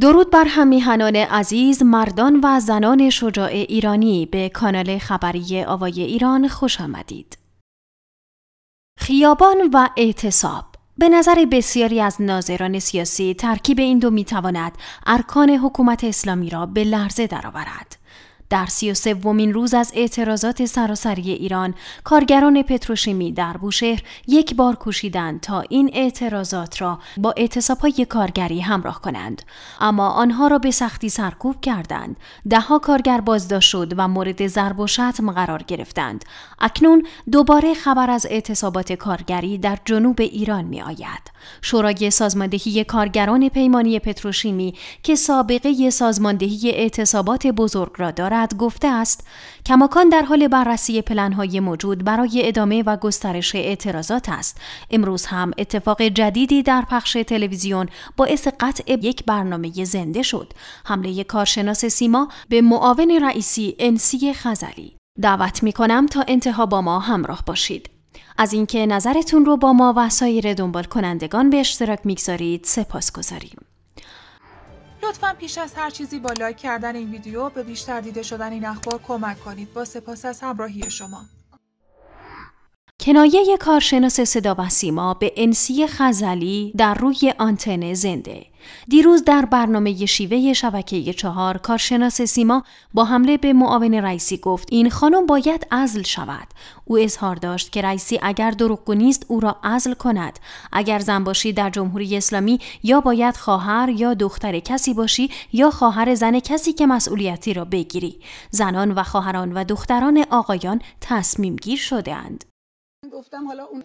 درود بر همیهنان عزیز مردان و زنان شجاع ایرانی به کانال خبری آوای ایران خوش آمدید. خیابان و اعتصاب به نظر بسیاری از ناظران سیاسی ترکیب این دو میتواند ارکان حکومت اسلامی را به لرزه درآورد. در سی و سومین روز از اعتراضات سراسری ایران کارگران پتروشیمی در بوشهر یک بار کوشیدند تا این اعتراضات را با اعتصابهای کارگری همراه کنند اما آنها را به سختی سرکوب کردند دهها کارگر بازداشت شد و مورد ضرب و شتم قرار گرفتند اکنون دوباره خبر از اعتصابات کارگری در جنوب ایران می آید شورای سازماندهی کارگران پیمانی پتروشیمی که سابقه سازماندهی اعتصابات بزرگ را دارد گفته است کماکان در حال بررسی پلنهای موجود برای ادامه و گسترش اعتراضات است امروز هم اتفاق جدیدی در پخش تلویزیون باعث قطع یک برنامه زنده شد حمله کارشناس سیما به معاون رئیسی انسی خزلی دعوت می کنم تا انتها با ما همراه باشید از اینکه نظرتون رو با ما و سایر دنبال کنندگان به اشتراک میگذارید سپاس گذاریم. لطفا پیش از هر چیزی با لایک کردن این ویدیو به بیشتر دیده شدن این اخبار کمک کنید با سپاس از همراهی شما کنایه کارشناس صدا و سیما به انسی خزلی در روی آنتن زنده دیروز در برنامه شیوه شبکه چهار کارشناس سیما با حمله به معاون رئیسی گفت این خانم باید ازل شود او اظهار داشت که رئیسی اگر دروغگو نیست او را ازل کند اگر زن باشی در جمهوری اسلامی یا باید خواهر یا دختر کسی باشی یا خواهر زن کسی که مسئولیتی را بگیری زنان و خواهران و دختران آقایان تصمیم گیر شدهاند گفتم حالا اون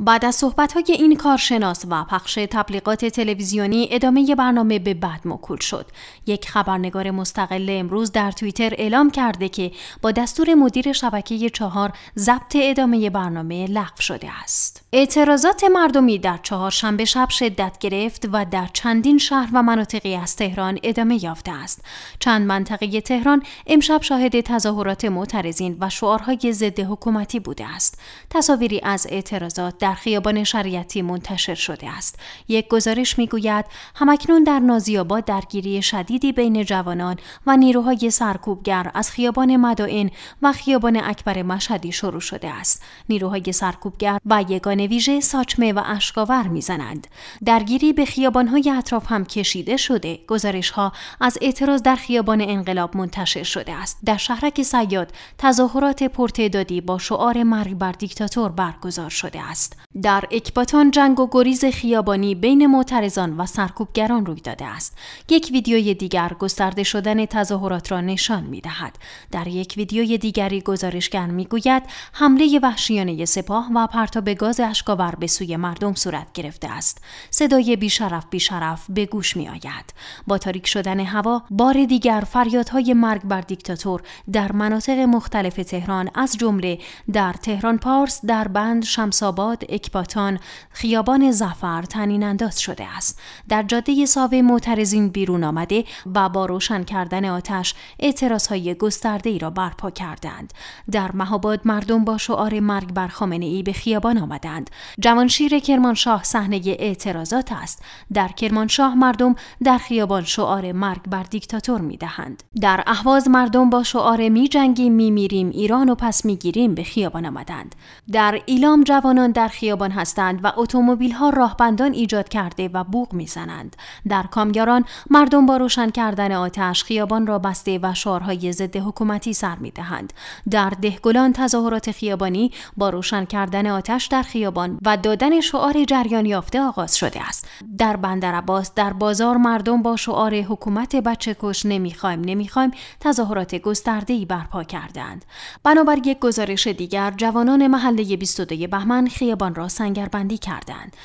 بعد از صحبت های این کارشناس و پخش تبلیغات تلویزیونی ادامه برنامه به بعد موکول شد. یک خبرنگار مستقل امروز در توییتر اعلام کرده که با دستور مدیر شبکه چهار ضبط ادامه برنامه لغو شده است. اعتراضات مردمی در چهار شنبه شب شدت گرفت و در چندین شهر و مناطقی از تهران ادامه یافته است. چند منطقه تهران امشب شاهد تظاهرات معترزین و شعارهای ضد حکومتی بوده است. تصاویری از اعتراضات در در خیابان شریعتی منتشر شده است. یک گزارش میگوید همکنون در نازیاباد درگیری شدیدی بین جوانان و نیروهای سرکوبگر از خیابان مدائن و خیابان اکبر مشهدی شروع شده است. نیروهای سرکوبگر و یگان ویژه ساچمه و اشکاور میزنند. درگیری به خیابانهای اطراف هم کشیده شده. گزارش ها از اعتراض در خیابان انقلاب منتشر شده است. در شهرک سیاد تظاهرات پرتعدادی با شعار مرگ بر دیکتاتور برگزار شده است. در اکباتان جنگ و گریز خیابانی بین معترضان و سرکوبگران روی داده است یک ویدیوی دیگر گسترده شدن تظاهرات را نشان می دهد در یک ویدیوی دیگری گزارشگر می گوید حمله وحشیانه سپاه و پرتاب گاز اشکاور به سوی مردم صورت گرفته است صدای بیشرف بیشرف به گوش می آید با تاریک شدن هوا بار دیگر فریادهای مرگ بر دیکتاتور در مناطق مختلف تهران از جمله در تهران پارس در بند شمساباد اکباتان خیابان زفر تنین انداز شده است. در جاده ساوه معترضین بیرون آمده و با روشن کردن آتش اعتراض های گسترده ای را برپا کردند. در مهاباد مردم با شعار مرگ بر خامنه ای به خیابان آمدند. جوانشیر کرمانشاه صحنه اعتراضات است. در کرمانشاه مردم در خیابان شعار مرگ بر دیکتاتور می دهند. در اهواز مردم با شعار می جنگیم می میریم ایران و پس می گیریم به خیابان آمدند. در ایلام جوانان در خیابان هستند و اتومبیل ها راهبندان ایجاد کرده و بوق میزنند. در کامگاران مردم با روشن کردن آتش خیابان را بسته و شعارهای ضد حکومتی سر میدهند. در دهگلان تظاهرات خیابانی با روشن کردن آتش در خیابان و دادن شعار جریان یافته آغاز شده است. در بندرعباس در بازار مردم با شعار حکومت بچه کش نمیخوایم نمیخوایم تظاهرات گسترده ای برپا کردند. بنابر یک گزارش دیگر جوانان محله 22 بهمن خیابان خیابان را سنگربندی کردند.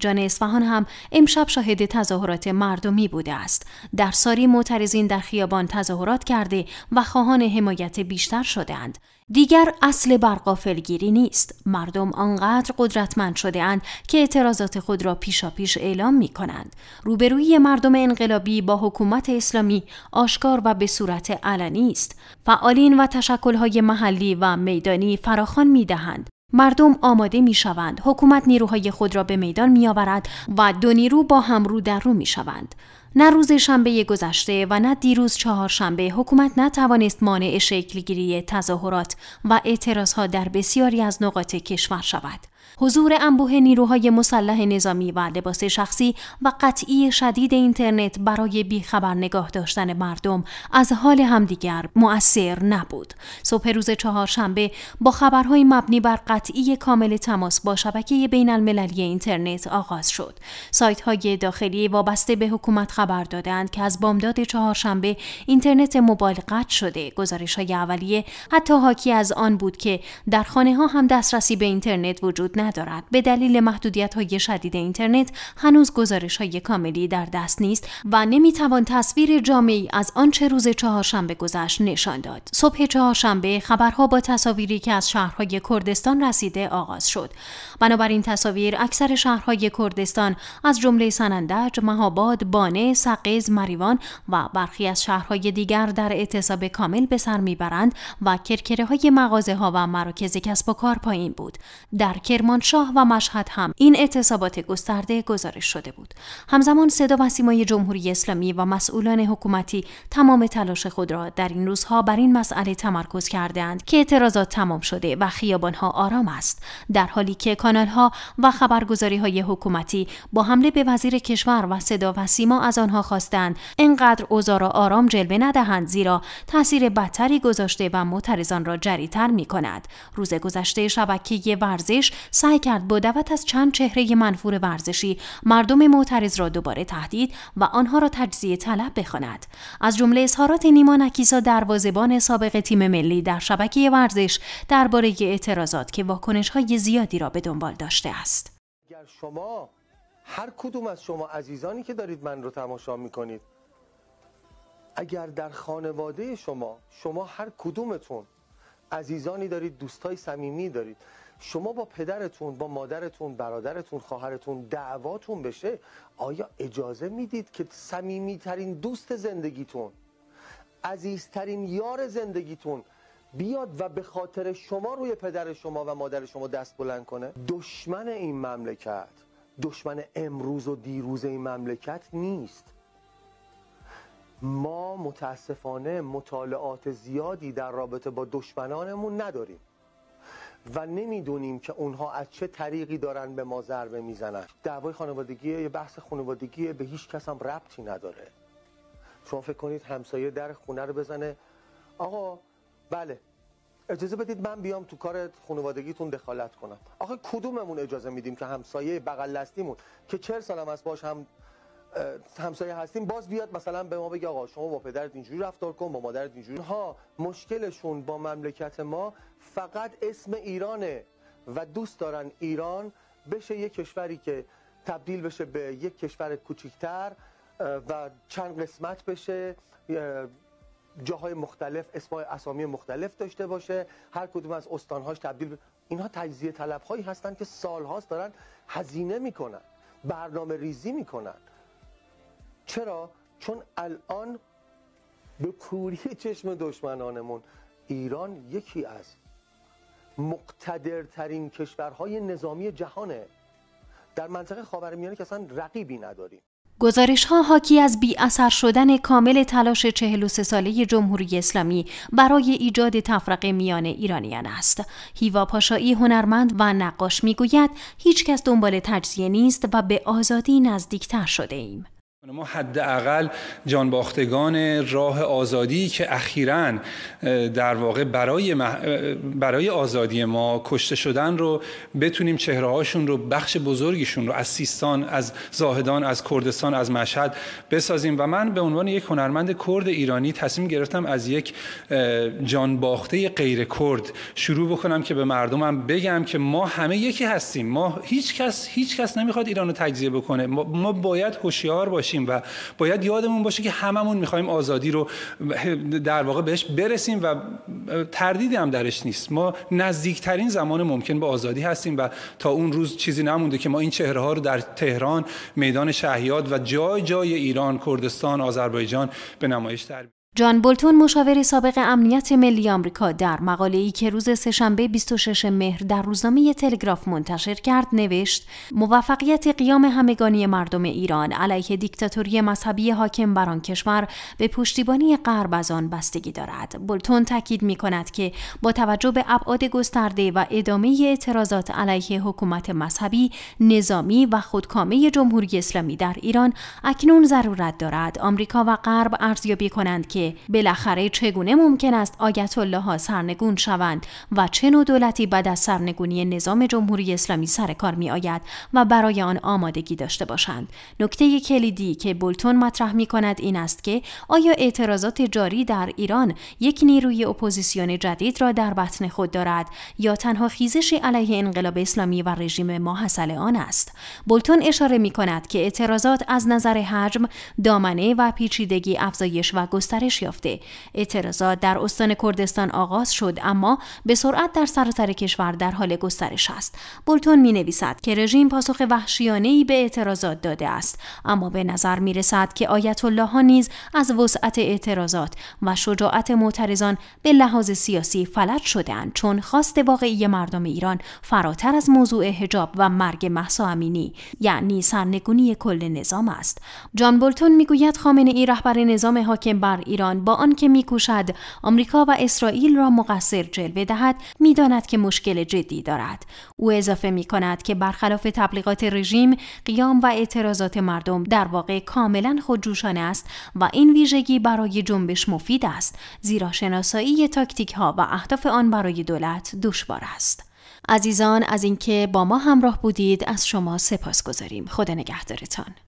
جان اصفهان هم امشب شاهد تظاهرات مردمی بوده است. در ساری معترضین در خیابان تظاهرات کرده و خواهان حمایت بیشتر شدهاند. دیگر اصل برقافلگیری نیست. مردم آنقدر قدرتمند شده اند که اعتراضات خود را پیشا پیش اعلام می کنند. روبروی مردم انقلابی با حکومت اسلامی آشکار و به صورت علنی است. فعالین و تشکلهای محلی و میدانی فراخان می دهند. مردم آماده می شوند. حکومت نیروهای خود را به میدان می آورد و دو نیرو با هم رو در رو می شوند. نه روز شنبه گذشته و نه دیروز چهارشنبه حکومت نتوانست مانع شکلگیری تظاهرات و اعتراضها در بسیاری از نقاط کشور شود. حضور انبوه نیروهای مسلح نظامی و لباس شخصی و قطعی شدید اینترنت برای بیخبر نگاه داشتن مردم از حال همدیگر مؤثر نبود. صبح روز چهارشنبه با خبرهای مبنی بر قطعی کامل تماس با شبکه بین المللی اینترنت آغاز شد. سایت های داخلی وابسته به حکومت خبر دادند که از بامداد چهارشنبه اینترنت موبایل قطع شده. گزارش های اولیه حتی حاکی از آن بود که در خانه ها هم دسترسی به اینترنت وجود ندارد به دلیل محدودیت های شدید اینترنت هنوز گزارش های کاملی در دست نیست و نمیتوان تصویر جامعی از آنچه روز چهارشنبه گذشت نشان داد صبح چهارشنبه خبرها با تصاویری که از شهرهای کردستان رسیده آغاز شد بنابراین تصاویر اکثر شهرهای کردستان از جمله سنندج مهاباد بانه سقز مریوان و برخی از شهرهای دیگر در اعتصاب کامل به سر میبرند و کرکره های مغازه ها و مراکز کسب و کار پایین بود در کرمانشاه و مشهد هم این اعتصابات گسترده گزارش شده بود همزمان صدا و سیمای جمهوری اسلامی و مسئولان حکومتی تمام تلاش خود را در این روزها بر این مسئله تمرکز کردهاند که اعتراضات تمام شده و خیابانها آرام است در حالی که کانالها و خبرگزاری های حکومتی با حمله به وزیر کشور و صدا و سیما از آنها خواستند انقدر اوضاع را آرام جلوه ندهند زیرا تاثیر بدتری گذاشته و معترضان را جریتر می کند روز گذشته شبکه ورزش سعی کرد با دعوت از چند چهره منفور ورزشی مردم معترض را دوباره تهدید و آنها را تجزیه طلب بخواند از جمله اظهارات نیما نکیسا دروازهبان سابق تیم ملی در شبکه ورزش درباره اعتراضات که واکنش های زیادی را به دنبال داشته است اگر شما هر کدوم از شما عزیزانی که دارید من رو تماشا میکنید اگر در خانواده شما شما هر کدومتون عزیزانی دارید دوستای صمیمی دارید شما با پدرتون با مادرتون برادرتون خواهرتون دعواتون بشه آیا اجازه میدید که صمیمیترین دوست زندگیتون عزیزترین یار زندگیتون بیاد و به خاطر شما روی پدر شما و مادر شما دست بلند کنه دشمن این مملکت دشمن امروز و دیروز این مملکت نیست ما متاسفانه مطالعات زیادی در رابطه با دشمنانمون نداریم و نمیدونیم که اونها از چه طریقی دارن به ما ضربه میزنن دعوای خانوادگی یه بحث خانوادگی به هیچ کس هم ربطی نداره شما فکر کنید همسایه در خونه رو بزنه آقا بله اجازه بدید من بیام تو کار خانوادگیتون دخالت کنم آخه کدوممون اجازه میدیم که همسایه بغل دستیمون که 40 سالم از باش هم همسایه هستیم باز بیاد مثلا به ما بگه آقا شما با پدرت اینجوری رفتار کن با مادرت اینجوری ها مشکلشون با مملکت ما فقط اسم ایرانه و دوست دارن ایران بشه یک کشوری که تبدیل بشه به یک کشور کوچکتر و چند قسمت بشه جاهای مختلف اسمای اسامی مختلف داشته باشه هر کدوم از استانهاش تبدیل بشه اینها تجزیه طلب هایی هستن که سالهاست دارن هزینه میکنن برنامه ریزی میکنن چرا؟ چون الان به کوری چشم دشمنانمون ایران یکی از مقتدرترین کشورهای نظامی جهانه در منطقه خاورمیانه که اصلا رقیبی نداریم گزارش ها حاکی از بی اثر شدن کامل تلاش 43 ساله جمهوری اسلامی برای ایجاد تفرقه میان ایرانیان است. هیوا پاشایی هنرمند و نقاش میگوید هیچکس دنبال تجزیه نیست و به آزادی نزدیکتر شده ایم. ما حداقل جانباختگان راه آزادی که اخیرا در واقع برای, برای آزادی ما کشته شدن رو بتونیم چهره هاشون رو بخش بزرگیشون رو از سیستان از زاهدان از کردستان از مشهد بسازیم و من به عنوان یک هنرمند کرد ایرانی تصمیم گرفتم از یک جانباخته غیر کرد شروع بکنم که به مردمم بگم که ما همه یکی هستیم ما هیچ کس هیچ کس نمیخواد ایران رو تجزیه بکنه ما باید هوشیار باشیم و باید یادمون باشه که هممون میخوایم آزادی رو در واقع بهش برسیم و تردیدی هم درش نیست ما نزدیکترین زمان ممکن به آزادی هستیم و تا اون روز چیزی نمونده که ما این چهره ها رو در تهران میدان شهیاد و جای جای ایران کردستان آذربایجان به نمایش در جان بولتون مشاور سابق امنیت ملی آمریکا در مقاله ای که روز سهشنبه 26 مهر در روزنامه تلگراف منتشر کرد نوشت موفقیت قیام همگانی مردم ایران علیه دیکتاتوری مذهبی حاکم بر آن کشور به پشتیبانی غرب از آن بستگی دارد بولتون تاکید می کند که با توجه به ابعاد گسترده و ادامه اعتراضات علیه حکومت مذهبی نظامی و خودکامه جمهوری اسلامی در ایران اکنون ضرورت دارد آمریکا و غرب ارزیابی کنند که که بالاخره چگونه ممکن است آیت الله ها سرنگون شوند و چه نوع دولتی بعد از سرنگونی نظام جمهوری اسلامی سر کار می آید و برای آن آمادگی داشته باشند نکته کلیدی که بولتون مطرح می کند این است که آیا اعتراضات جاری در ایران یک نیروی اپوزیسیون جدید را در بطن خود دارد یا تنها خیزشی علیه انقلاب اسلامی و رژیم ماحصل آن است بولتون اشاره می کند که اعتراضات از نظر حجم دامنه و پیچیدگی افزایش و گسترش یافته اعتراضات در استان کردستان آغاز شد اما به سرعت در سراسر کشور در حال گسترش است بولتون می نویسد که رژیم پاسخ وحشیانه ای به اعتراضات داده است اما به نظر می رسد که آیت الله ها نیز از وسعت اعتراضات و شجاعت معترضان به لحاظ سیاسی فلج شدهاند چون خواست واقعی مردم ایران فراتر از موضوع حجاب و مرگ محسا امینی یعنی سرنگونی کل نظام است جان بولتون میگوید خامنه ای رهبر نظام حاکم بر ایران با آنکه میکوشد آمریکا و اسرائیل را مقصر جلوه دهد میداند که مشکل جدی دارد او اضافه می که برخلاف تبلیغات رژیم قیام و اعتراضات مردم در واقع کاملا خودجوشانه است و این ویژگی برای جنبش مفید است زیرا شناسایی تاکتیک ها و اهداف آن برای دولت دشوار است عزیزان از اینکه با ما همراه بودید از شما سپاس گذاریم خدا نگهدارتان